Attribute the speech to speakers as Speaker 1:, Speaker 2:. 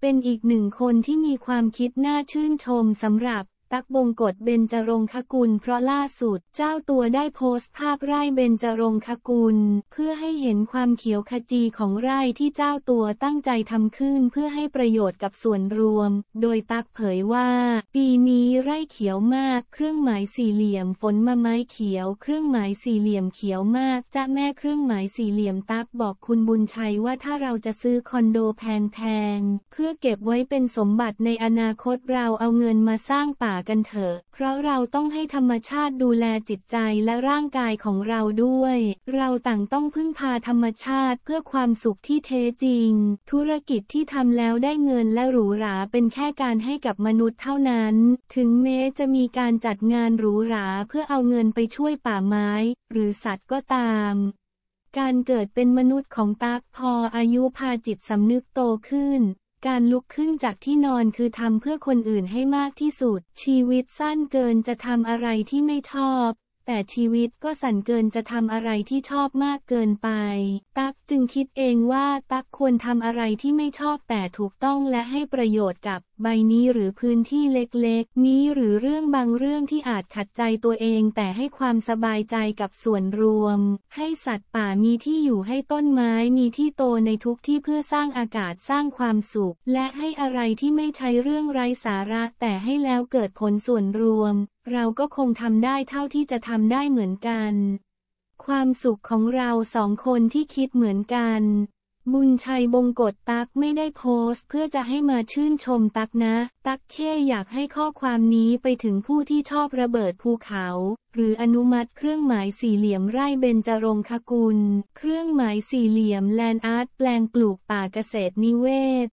Speaker 1: เป็นอีกหนึ่งคนที่มีความคิดน่าชื่นชมสำหรับตั๊กบงกฎเบญจรงคกุล เพราะล่าสุด เจ้าตัวได้โพสต์ภาพไร่เบญจรงคกุล เพื่อให้เห็นความเขียวขจีของไร่ที่เจ้าตัวตั้งใจทำขึ้นเพื่อให้ประโยชน์กับส่วนรวม โดยตั๊กเผยว่า ปีนี้ไร่เขียวมากเครื่องหมายสี่เหลี่ยมฝนมาไม้เขียว เครื่องหมายสี่เหลี่ยมเขียวมากจ้าแม่เครื่องหมายสี่เหลี่ยมตั๊กบอกคุณบุญชัยว่าถ้าเราจะซื้อคอนโดแพงๆเพื่อเก็บไว้เป็นสมบัติในอนาคตเราเอาเงินมาสร้างป่ากันเถอะ เพราะเราต้องให้ธรรมชาติดูแลจิตใจและร่างกายของเราด้วย เราต่างต้องพึ่งพาธรรมชาติเพื่อความสุขที่เท้จริง ธุรกิจที่ทำแล้วได้เงินและหรูหราเป็นแค่การให้กับมนุษย์เท่านั้น ถึงแม้จะมีการจัดงานหรูหราเพื่อเอาเงินไปช่วยป่าไม้หรือสัตว์ก็ตาม การเกิดเป็นมนุษย์ของตักพออายุพาจิตสำนึกโตขึ้นการลุกขึ้นจากที่นอนคือทำเพื่อคนอื่นให้มากที่สุด ชีวิตสั้นเกินจะทำอะไรที่ไม่ชอบแต่ชีวิตก็สั่นเกินจะทำอะไรที่ชอบมากเกินไป ตั๊กจึงคิดเองว่า ตั๊กควรทำอะไรที่ไม่ชอบแต่ถูกต้องและให้ประโยชน์กับใบนี้หรือพื้นที่เล็กๆ นี้หรือเรื่องบางเรื่องที่อาจขัดใจตัวเอง แต่ให้ความสบายใจกับส่วนรวม ให้สัตว์ป่ามีที่อยู่ให้ต้นไม้มีที่โตในทุกที่เพื่อสร้างอากาศสร้างความสุข และให้อะไรที่ไม่ใช้เรื่องไร้สาระแต่ให้แล้วเกิดผลส่วนรวมเราก็คงทำได้เท่าที่จะทำได้เหมือนกัน ความสุขของเราสองคนที่คิดเหมือนกัน บุญชัยบงกฎตักไม่ได้โพสต์ เพื่อจะให้มาชื่นชมตักนะ ตักแค่อยากให้ข้อความนี้ไปถึงผู้ที่ชอบระเบิดภูเขา หรืออนุมัติเครื่องหมายสี่เหลี่ยมไร่เบญจรงคกุล เครื่องหมายสี่เหลี่ยมแลนด์อาร์ตแปลงปลูกป่าเกษตรนิเวศ